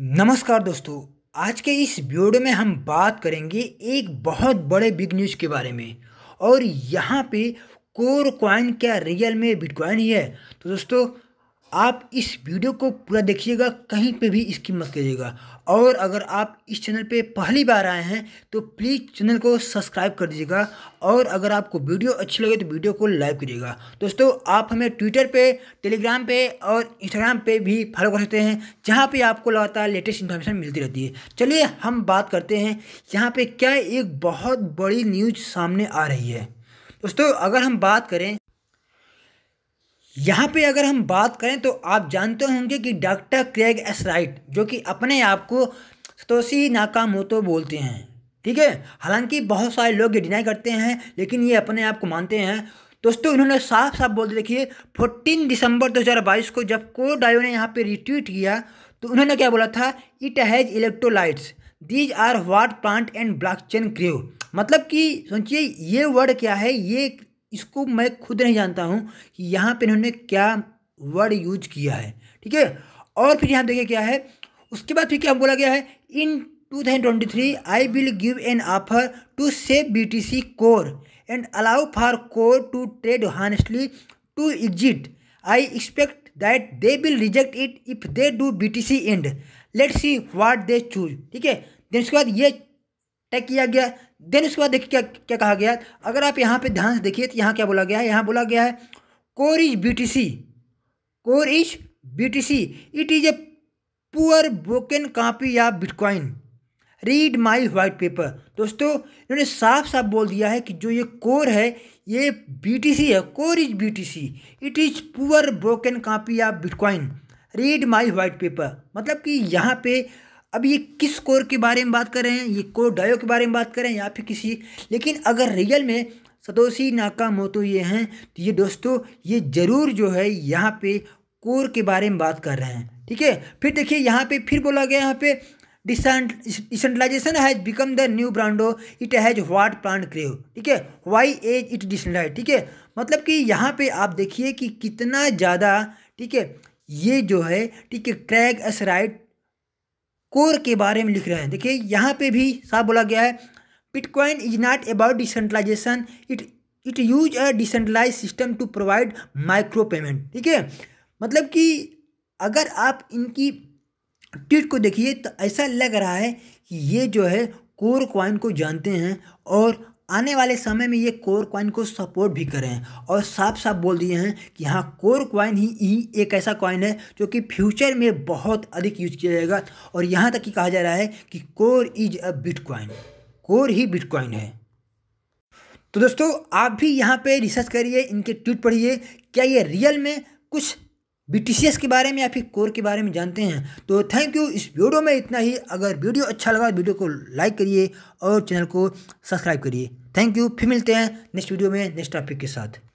नमस्कार दोस्तों आज के इस वीडियो में हम बात करेंगे एक बहुत बड़े बिग न्यूज़ के बारे में और यहाँ पे कोर क्वाइन क्या रियल में बिटकॉइन ही है तो दोस्तों आप इस वीडियो को पूरा देखिएगा कहीं पे भी इसकी मत करिएगा और अगर आप इस चैनल पे पहली बार आए हैं तो प्लीज़ चैनल को सब्सक्राइब कर दीजिएगा और अगर आपको वीडियो अच्छी लगे तो वीडियो को लाइक करिएगा दोस्तों आप हमें ट्विटर पे टेलीग्राम पे और इंस्टाग्राम पे भी फॉलो कर सकते हैं जहाँ पे आपको लगातार लेटेस्ट इन्फॉर्मेशन मिलती रहती है चलिए हम बात करते हैं यहाँ पर क्या एक बहुत बड़ी न्यूज सामने आ रही है दोस्तों अगर हम बात करें यहाँ पे अगर हम बात करें तो आप जानते होंगे कि डॉक्टर क्रेग एस राइट जो कि अपने आप को सतोशी नाकामोतो बोलते हैं ठीक है हालांकि बहुत सारे लोग ये डिनाई करते हैं लेकिन ये अपने आप को मानते हैं दोस्तों इन्होंने साफ साफ बोल देखिए 14 दिसंबर 2022 को जब को डायो ने यहाँ पे रिट्वीट किया तो उन्होंने क्या बोला था it has electrolytes these are what plant and blockchain crave मतलब कि सोचिए ये वर्ड क्या है ये इसको मैं खुद नहीं जानता हूँ कि यहाँ पर इन्होंने क्या वर्ड यूज किया है ठीक है और फिर यहाँ देखिए क्या है उसके बाद फिर क्या बोला गया है in 2023 I will give an offer to save BTC Core and allow for Core to trade honestly to exit I expect that they will reject it if they do BTC and let see what they choose ठीक है then उसके बाद ये तय किया गया then उसके बाद देखिए क्या क्या कहा गया अगर आप यहाँ पे ध्यान से देखिए तो यहाँ क्या बोला गया है यहाँ बोला गया है Core is B T C Core is B T C it is a poor broken copy या bitcoin read my white paper दोस्तों इन्होंने साफ साफ बोल दिया है कि जो ये कोर है ये बी टी सी है Core is B T C it is poor broken copy या bitcoin read my white paper मतलब कि यहाँ पे अब ये किस कोर के बारे में बात कर रहे हैं ये कोर डायो के बारे में बात करें या फिर किसी लेकिन अगर रियल में सतोशी नाकाम हो तो ये हैं तो ये दोस्तों ये ज़रूर जो है यहाँ पे कोर के बारे में बात कर रहे हैं ठीक है फिर देखिए यहाँ पे फिर बोला गया यहाँ पे decentralisation has become the new Brando it has what plan crave ठीक है वाई एज इट डिस ठीक है मतलब कि यहाँ पे आप देखिए कि कितना ज़्यादा ठीक है ये जो है ठीक है क्रैग एसराइट कोर के बारे में लिख रहे हैं देखिए यहाँ पे भी साफ बोला गया है bitcoin is not about decentralisation it it use a decentralise system to provide micro payment ठीक है मतलब कि अगर आप इनकी ट्वीट को देखिए तो ऐसा लग रहा है कि ये जो है कोर क्वाइन को जानते हैं और आने वाले समय में ये कोर कॉइन को सपोर्ट भी करें और साफ साफ बोल दिए हैं कि हाँ कोर कॉइन ही ई एक ऐसा कॉइन है जो कि फ्यूचर में बहुत अधिक यूज किया जाएगा और यहाँ तक कि कहा जा रहा है कि Core is a bitcoin Core ही बिटकॉइन है तो दोस्तों आप भी यहाँ पे रिसर्च करिए इनके ट्वीट पढ़िए क्या ये रियल में कुछ बी के बारे में या फिर कोर के बारे में जानते हैं तो थैंक यू इस वीडियो में इतना ही अगर वीडियो अच्छा लगा तो वीडियो को लाइक करिए और चैनल को सब्सक्राइब करिए थैंक यू फिर मिलते हैं नेक्स्ट वीडियो में नेक्स्ट टॉपिक के साथ